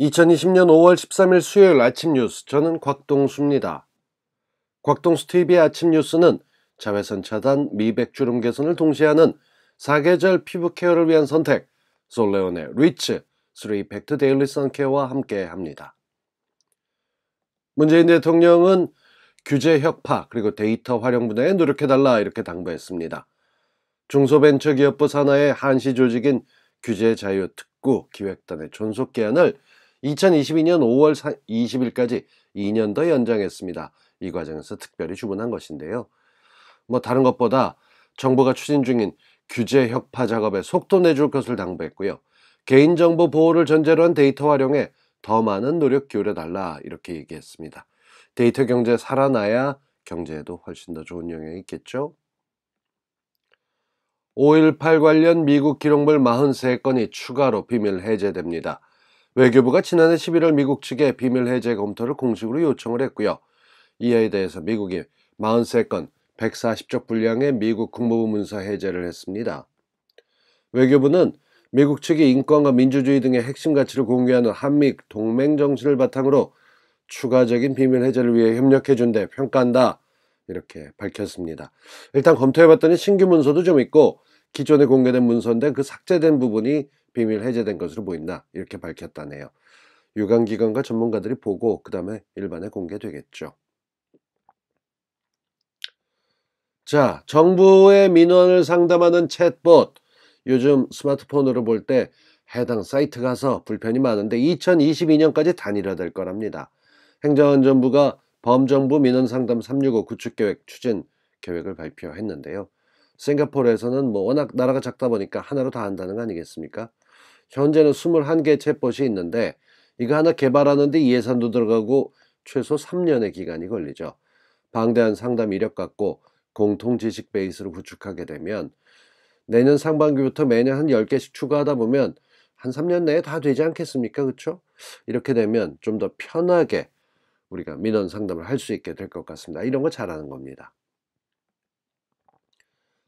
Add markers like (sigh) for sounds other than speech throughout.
2020년 5월 13일 수요일 아침 뉴스 저는 곽동수입니다. 곽동수 TV의 아침 뉴스는 자외선 차단, 미백 주름 개선을 동시에 하는 사계절 피부 케어를 위한 선택 솔레온의 리츠 3팩트 데일리 선케어와 함께 합니다. 문재인 대통령은 규제 혁파 그리고 데이터 활용 분야에 노력해달라 이렇게 당부했습니다. 중소벤처기업부 산하의 한시 조직인 규제자유특구 기획단의 존속 기한을 2022년 5월 20일까지 2년 더 연장했습니다. 이 과정에서 특별히 주문한 것인데요. 뭐 다른 것보다 정부가 추진 중인 규제 혁파 작업에 속도 내줄 것을 당부했고요. 개인정보 보호를 전제로 한 데이터 활용에 더 많은 노력 기울여달라 이렇게 얘기했습니다. 데이터 경제 살아나야 경제에도 훨씬 더 좋은 영향이 있겠죠. 5.18 관련 미국 기록물 43건이 추가로 비밀 해제됩니다. 외교부가 지난해 11월 미국 측에 비밀 해제 검토를 공식으로 요청을 했고요. 이에 대해서 미국이 43건 140쪽 분량의 미국 국무부 문서 해제를 했습니다. 외교부는 미국 측이 인권과 민주주의 등의 핵심 가치를 공유하는 한미 동맹 정신을 바탕으로 추가적인 비밀 해제를 위해 협력해준 데 평가한다. 이렇게 밝혔습니다. 일단 검토해봤더니 신규 문서도 좀 있고 기존에 공개된 문서인데 그 삭제된 부분이 비밀 해제된 것으로 보인다 이렇게 밝혔다네요. 유관기관과 전문가들이 보고 그 다음에 일반에 공개되겠죠. 자, 정부의 민원을 상담하는 챗봇. 요즘 스마트폰으로 볼 때 해당 사이트 가서 불편이 많은데 2022년까지 단일화될 거랍니다. 행정안전부가 범정부 민원상담 365 구축계획 추진 계획을 발표했는데요. 싱가포르에서는 뭐 워낙 나라가 작다 보니까 하나로 다 한다는 거 아니겠습니까? 현재는 21개 챗봇이 있는데 이거 하나 개발하는데 예산도 들어가고 최소 3년의 기간이 걸리죠. 방대한 상담 이력 갖고 공통 지식 베이스를 구축하게 되면 내년 상반기부터 매년 한 10개씩 추가하다 보면 한 3년 내에 다 되지 않겠습니까? 그렇죠? 이렇게 되면 좀 더 편하게 우리가 민원 상담을 할 수 있게 될 것 같습니다. 이런 거 잘하는 겁니다.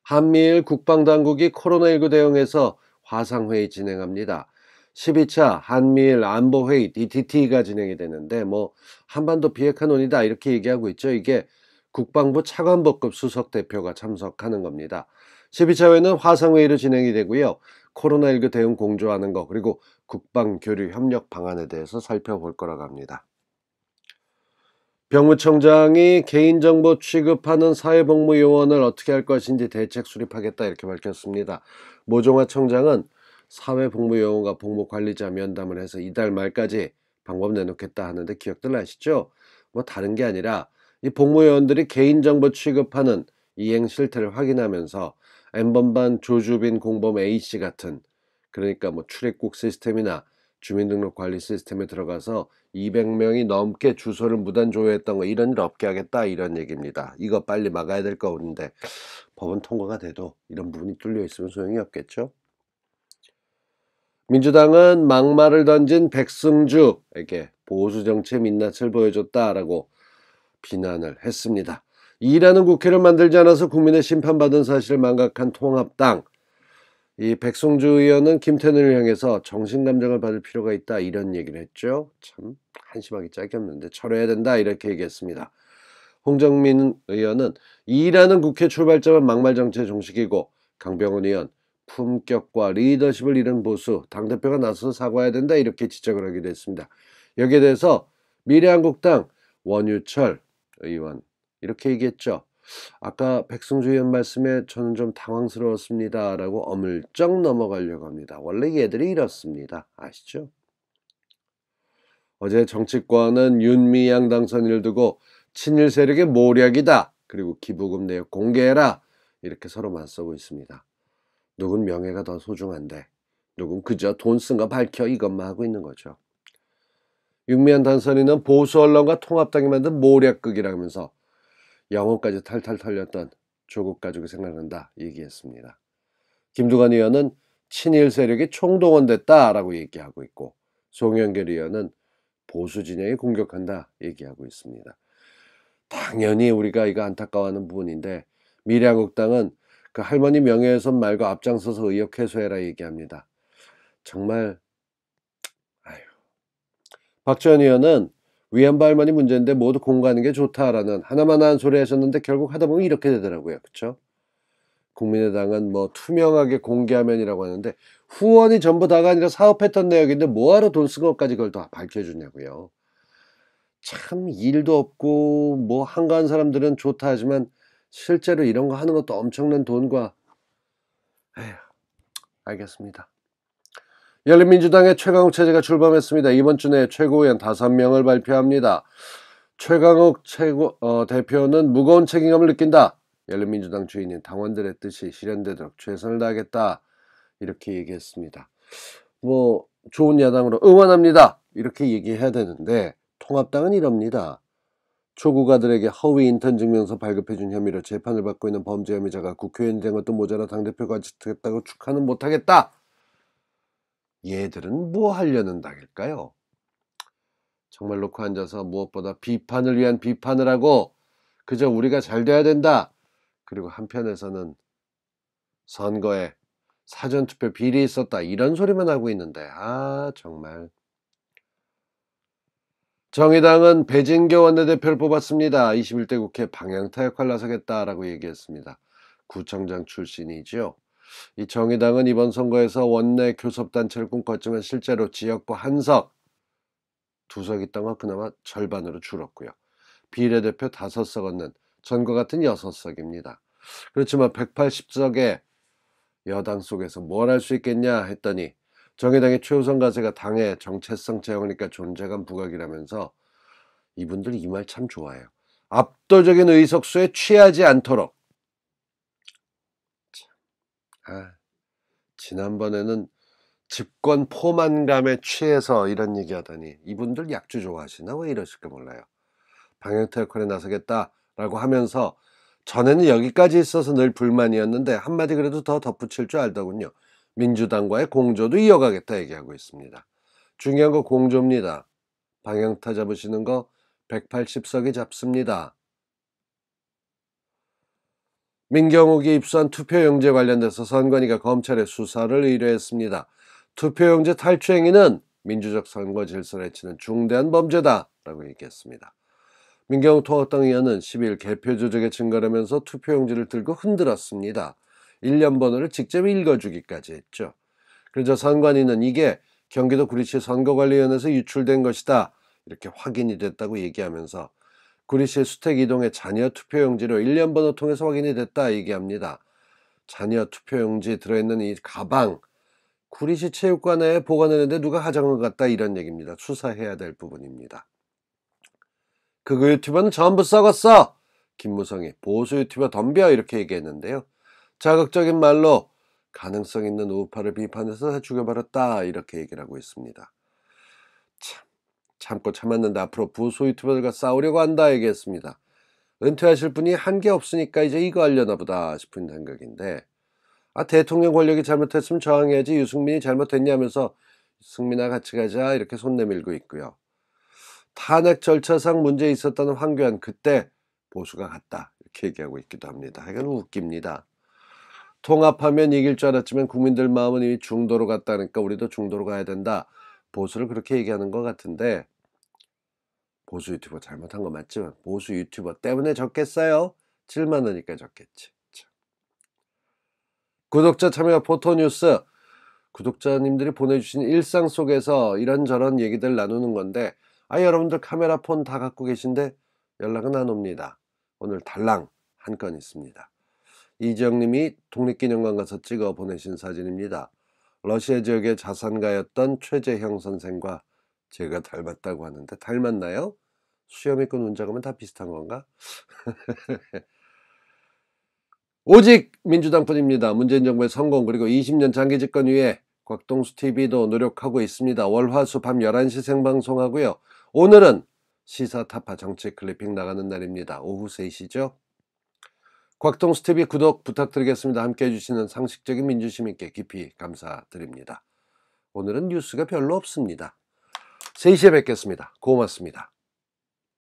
한미일 국방당국이 코로나19 대응에서 화상회의 진행합니다. 12차 한미일 안보회의 DTT가 진행이 되는데 뭐 한반도 비핵화논의다 이렇게 얘기하고 있죠. 이게 국방부 차관보급 수석 대표가 참석하는 겁니다. 12차 회는 화상회의로 진행이 되고요. 코로나19 대응 공조하는 거 그리고 국방교류 협력 방안에 대해서 살펴볼 거라고 합니다. 병무청장이 개인정보 취급하는 사회복무요원을 어떻게 할 것인지 대책 수립하겠다 이렇게 밝혔습니다. 모종화 청장은 사회복무요원과 복무관리자 면담을 해서 이달 말까지 방법 내놓겠다 하는데 기억들 나시죠? 뭐 다른 게 아니라 이 복무요원들이 개인정보 취급하는 이행 실태를 확인하면서 N번반 조주빈 공범 A씨 같은 그러니까 뭐 출입국 시스템이나 주민등록 관리 시스템에 들어가서 200명이 넘게 주소를 무단 조회했던 거 이런 일 없게 하겠다 이런 얘기입니다. 이거 빨리 막아야 될 거는데 법은 통과가 돼도 이런 부분이 뚫려 있으면 소용이 없겠죠. 민주당은 막말을 던진 백승주에게 보수 정치의 민낯을 보여줬다라고 비난을 했습니다. 이하는 국회를 만들지 않아서 국민의 심판받은 사실을 망각한 통합당 이 백성주 의원은 김태년을 향해서 정신감정을 받을 필요가 있다 이런 얘기를 했죠. 참 한심하기 짝이 없는데 철회해야 된다 이렇게 얘기했습니다. 홍정민 의원은 이라는 국회 출발점은 막말 정치의 종식이고 강병훈 의원 품격과 리더십을 잃은 보수 당대표가 나서서 사과해야 된다 이렇게 지적을 하기도 했습니다. 여기에 대해서 미래한국당 원유철 의원 이렇게 얘기했죠. 아까 백승주 의원 말씀에 저는 좀 당황스러웠습니다라고 어물쩍 넘어가려고 합니다. 원래 얘들이 이렇습니다. 아시죠? 어제 정치권은 윤미향 당선을 인 두고 친일 세력의 모략이다. 그리고 기부금 내역 공개해라. 이렇게 서로 맞서고 있습니다. 누군 명예가 더 소중한데 누군 그저 돈 쓴 거 밝혀 이것만 하고 있는 거죠. 윤미향당선인은 보수 언론과 통합당이 만든 모략극이라면서 영혼까지 탈탈 털렸던 조국 가족이 생각난다 얘기했습니다. 김두관 의원은 친일 세력이 총동원됐다라고 얘기하고 있고 송영길 의원은 보수 진영이 공격한다 얘기하고 있습니다. 당연히 우리가 이거 안타까워하는 부분인데 미래한국당은 그 할머니 명예훼손 말고 앞장서서 의혹 해소해라 얘기합니다. 정말 아유. 박지원 의원은 위안부 할머니 문제인데 모두 공부하는 게 좋다라는 하나만한 소리 하셨는데 결국 하다 보면 이렇게 되더라고요. 그쵸죠 국민의당은 뭐 투명하게 공개하면이라고 하는데 후원이 전부 다가 아니라 사업했던 내역인데 뭐하러 돈 쓴 것까지 그걸 다 밝혀주냐고요. 참 일도 없고 뭐 한가한 사람들은 좋다 하지만 실제로 이런 거 하는 것도 엄청난 돈과 에휴, 알겠습니다. 열린민주당의 최강욱 체제가 출범했습니다. 이번 주내에 최고위원 5명을 발표합니다. 최강욱 최고, 어, 대표는 무거운 책임감을 느낀다. 열린민주당 주인인 당원들의 뜻이 실현되도록 최선을 다하겠다. 이렇게 얘기했습니다. 뭐 좋은 야당으로 응원합니다. 이렇게 얘기해야 되는데 통합당은 이럽니다. 초구가들에게 허위 인턴 증명서 발급해준 혐의로 재판을 받고 있는 범죄 혐의자가 국회의원이 된 것도 모자라 당대표가지 됐다고 축하는 못하겠다. 얘들은 뭐 하려는 닭일까요? 정말 놓고 앉아서 무엇보다 비판을 위한 비판을 하고 그저 우리가 잘 돼야 된다. 그리고 한편에서는 선거에 사전투표 비리 있었다 이런 소리만 하고 있는데 아 정말 정의당은 배진교 원내대표를 뽑았습니다. 21대 국회 방향타협할 나서겠다라고 얘기했습니다. 구청장 출신이지요. 이 정의당은 이번 선거에서 원내 교섭단체를 꿈꿨지만 실제로 지역구 한석 두석 이다가 그나마 절반으로 줄었고요. 비례대표 다섯 석 얻는 전과 같은 여섯 석입니다 그렇지만 180석의 여당 속에서 뭘 할 수 있겠냐 했더니 정의당의 최우선 가세가 당의 정체성 제어니까 존재감 부각이라면서 이분들 이 말 참 좋아해요. 압도적인 의석수에 취하지 않도록 아, 지난번에는 집권 포만감에 취해서 이런 얘기하더니 이분들 약주 좋아하시나 왜 이러실까 몰라요. 방역태역할에 나서겠다라고 하면서 전에는 여기까지 있어서 늘 불만이었는데 한마디 그래도 더 덧붙일 줄 알더군요. 민주당과의 공조도 이어가겠다 얘기하고 있습니다. 중요한 거 공조입니다. 방향타 잡으시는 거 180석이 잡습니다. 민경욱이 입수한 투표용지에 관련돼서 선관위가 검찰에 수사를 의뢰했습니다. 투표용지 탈취 행위는 민주적 선거 질서를 해치는 중대한 범죄다라고 얘기했습니다. 민경욱 통합당 의원은 1 0일 개표 조작에증거하면서 투표용지를 들고 흔들었습니다. 1년 번호를 직접 읽어주기까지 했죠. 그러자 선관위는 이게 경기도 구리시 선거관리위원회에서 유출된 것이다 이렇게 확인이 됐다고 얘기하면서 구리시 수택 이동의 자녀 투표용지로 1년 번호 통해서 확인이 됐다 얘기합니다. 자녀 투표용지 들어있는 이 가방 구리시 체육관에 보관했는데 누가 가장을 갔다 이런 얘기입니다. 수사해야 될 부분입니다. 그거 유튜버는 전부 썩었어! 김무성이 보수 유튜버 덤벼 이렇게 얘기했는데요. 자극적인 말로 가능성 있는 우파를 비판해서 죽여버렸다 이렇게 얘기를 하고 있습니다. 참고 참았는데 앞으로 부소 유튜버들과 싸우려고 한다 얘기했습니다. 은퇴하실 분이 한 게 없으니까 이제 이거 하려나 보다 싶은 생각인데 아 대통령 권력이 잘못했으면 저항해야지 유승민이 잘못했냐면서 승민아 같이 가자 이렇게 손 내밀고 있고요. 탄핵 절차상 문제 있었다는 황교안 그때 보수가 갔다 이렇게 얘기하고 있기도 합니다. 이건 웃깁니다. 통합하면 이길 줄 알았지만 국민들 마음은 이미 중도로 갔다니까 우리도 중도로 가야 된다. 보수를 그렇게 얘기하는 것 같은데 보수 유튜버 잘못한 거 맞지만 보수 유튜버 때문에 적겠어요 7만원이니까 적겠지 구독자 참여 포토뉴스 구독자님들이 보내주신 일상 속에서 이런저런 얘기들 나누는 건데 아 여러분들 카메라 폰 다 갖고 계신데 연락은 안 옵니다 오늘 달랑 한 건 있습니다 이지영님이 독립기념관 가서 찍어 보내신 사진입니다 러시아 지역의 자산가였던 최재형 선생과 제가 닮았다고 하는데 닮았나요? 수염 이고운작하면다 비슷한 건가? (laughs) 오직 민주당뿐입니다. 문재인 정부의 성공 그리고 20년 장기 집권 위에 곽동수 TV도 노력하고 있습니다. 월화수 밤 11시 생방송하고요. 오늘은 시사 타파 정치 클리핑 나가는 날입니다. 오후 3시죠. 곽동스TV 구독 부탁드리겠습니다. 함께해 주시는 상식적인 민주시민께 깊이 감사드립니다. 오늘은 뉴스가 별로 없습니다. 3시에 뵙겠습니다. 고맙습니다.